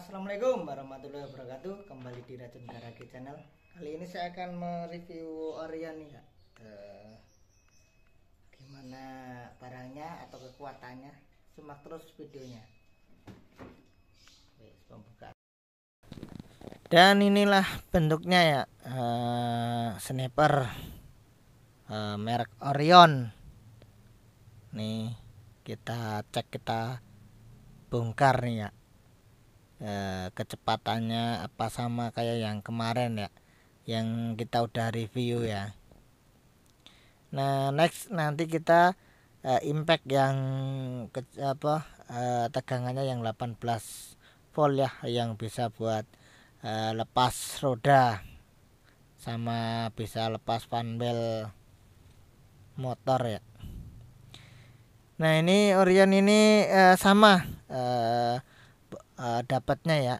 Assalamualaikum warahmatullahi wabarakatuh Kembali di Racun Garage Channel Kali ini saya akan mereview Orion ya uh, Gimana barangnya atau kekuatannya Simak terus videonya Dan inilah bentuknya ya uh, Sniper uh, Merek Orion Nih kita cek kita bongkar nih ya Eh, kecepatannya apa sama kayak yang kemarin ya yang kita udah review ya nah next nanti kita eh, impact yang ke, apa eh, tegangannya yang 18 volt ya yang bisa buat lepas roda sama bisa lepas panbel motor ya nah ini Orion ini uh, sama uh, e, dapatnya ya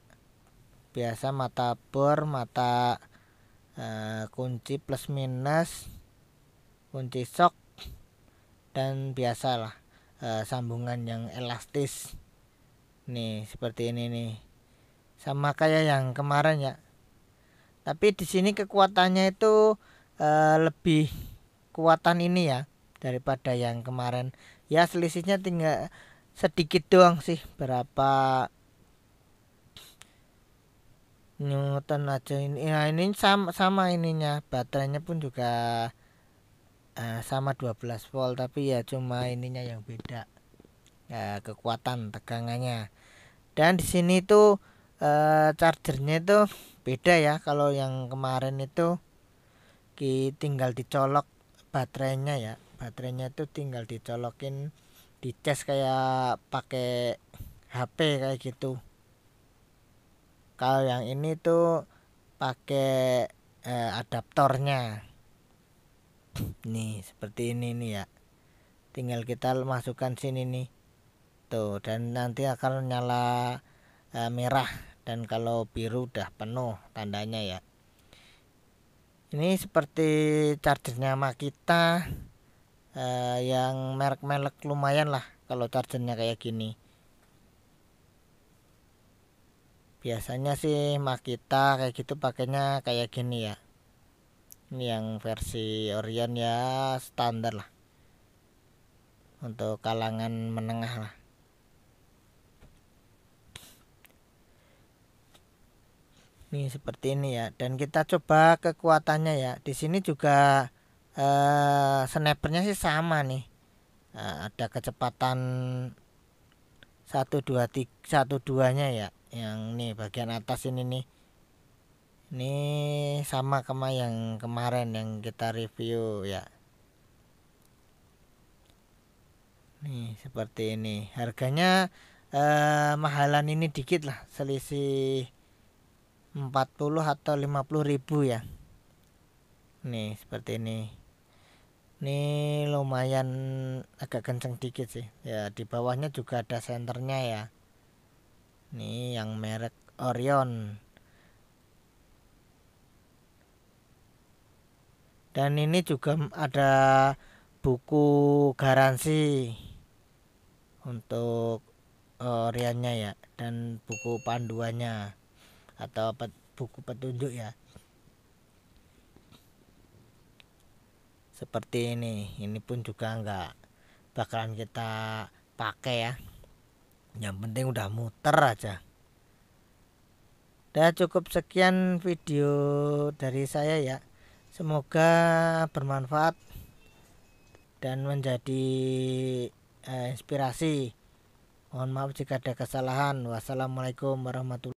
biasa mata bor mata e, kunci plus minus kunci sok dan biasalah e, sambungan yang elastis nih seperti ini nih sama kayak yang kemarin ya tapi di sini kekuatannya itu e, lebih kuatan ini ya daripada yang kemarin ya selisihnya tinggal sedikit doang sih berapa Newton aja ini ya ini sama sama ininya baterainya pun juga uh, sama 12 volt tapi ya cuma ininya yang beda uh, kekuatan tegangannya dan di sini tuh eh, uh, chargernya itu beda ya kalau yang kemarin itu kita tinggal dicolok baterainya ya baterainya itu tinggal dicolokin di kayak pakai HP kayak gitu kalau yang ini tuh pakai eh, adaptornya nih seperti ini nih ya tinggal kita masukkan sini nih tuh dan nanti akan nyala eh, merah dan kalau biru udah penuh tandanya ya ini seperti chargernya Makita eh, yang merek-merek lumayan lah kalau chargernya kayak gini biasanya sih Makita kayak gitu pakainya kayak gini ya ini yang versi Orion ya standar lah untuk kalangan menengah lah Ini seperti ini ya dan kita coba kekuatannya ya di sini juga eh, snipernya sih sama nih eh, ada kecepatan satu dua 123 12 nya ya yang nih bagian atas ini nih ini sama kema yang kemarin yang kita review ya nih seperti ini harganya eh, mahalan ini dikit lah selisih 40 atau 50 ribu ya nih seperti ini ini lumayan agak kenceng dikit sih ya di bawahnya juga ada senternya ya nih yang merek Orion dan ini juga ada buku garansi untuk eh, Oriannya ya dan buku panduannya atau pet, buku petunjuk ya seperti ini ini pun juga enggak bakalan kita pakai ya yang penting udah muter aja Dah cukup sekian video dari saya ya. Semoga bermanfaat dan menjadi eh, inspirasi. Mohon maaf jika ada kesalahan. Wassalamualaikum warahmatullahi